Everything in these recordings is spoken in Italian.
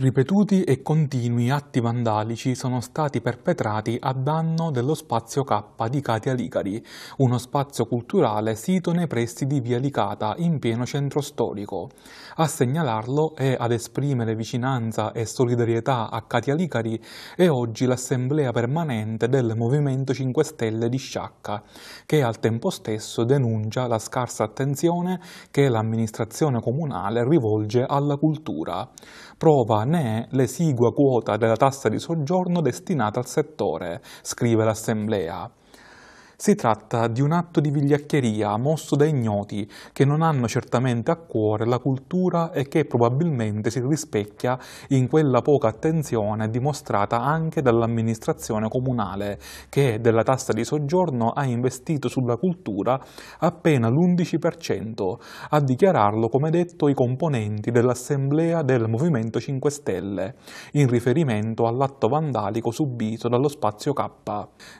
Ripetuti e continui atti vandalici sono stati perpetrati a danno dello spazio K di Catia Licari, uno spazio culturale sito nei pressi di Via Licata, in pieno centro storico. A segnalarlo e ad esprimere vicinanza e solidarietà a Catia Licari è oggi l'Assemblea permanente del Movimento 5 Stelle di Sciacca, che al tempo stesso denuncia la scarsa attenzione che l'amministrazione comunale rivolge alla cultura. Prova ne è l'esigua quota della tassa di soggiorno destinata al settore, scrive l'Assemblea. Si tratta di un atto di vigliaccheria mosso da ignoti che non hanno certamente a cuore la cultura e che probabilmente si rispecchia in quella poca attenzione dimostrata anche dall'amministrazione comunale che della tassa di soggiorno ha investito sulla cultura appena l'11%, a dichiararlo come detto i componenti dell'Assemblea del Movimento 5 Stelle, in riferimento all'atto vandalico subito dallo spazio K.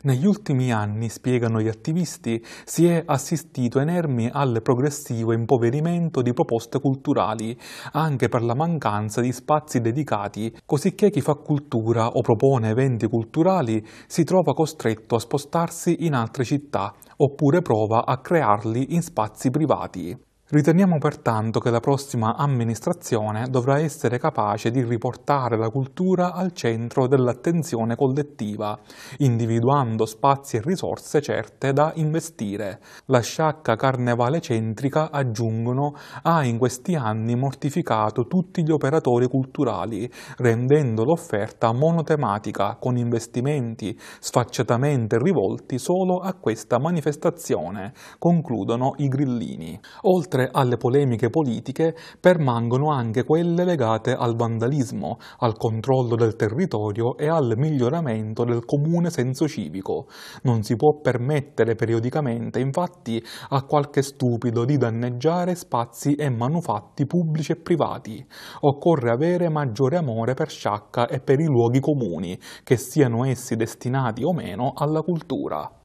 Negli ultimi anni, spiegano denunciano gli attivisti, si è assistito inermi al progressivo impoverimento di proposte culturali, anche per la mancanza di spazi dedicati, cosicché chi fa cultura o propone eventi culturali si trova costretto a spostarsi in altre città oppure prova a crearli in spazi privati. Riteniamo pertanto che la prossima amministrazione dovrà essere capace di riportare la cultura al centro dell'attenzione collettiva, individuando spazi e risorse certe da investire. La sciacca carnevale centrica, aggiungono, ha in questi anni mortificato tutti gli operatori culturali, rendendo l'offerta monotematica con investimenti sfacciatamente rivolti solo a questa manifestazione, concludono i grillini. Oltre Oltre alle polemiche politiche, permangono anche quelle legate al vandalismo, al controllo del territorio e al miglioramento del comune senso civico. Non si può permettere periodicamente, infatti, a qualche stupido di danneggiare spazi e manufatti pubblici e privati. Occorre avere maggiore amore per Sciacca e per i luoghi comuni, che siano essi destinati o meno alla cultura.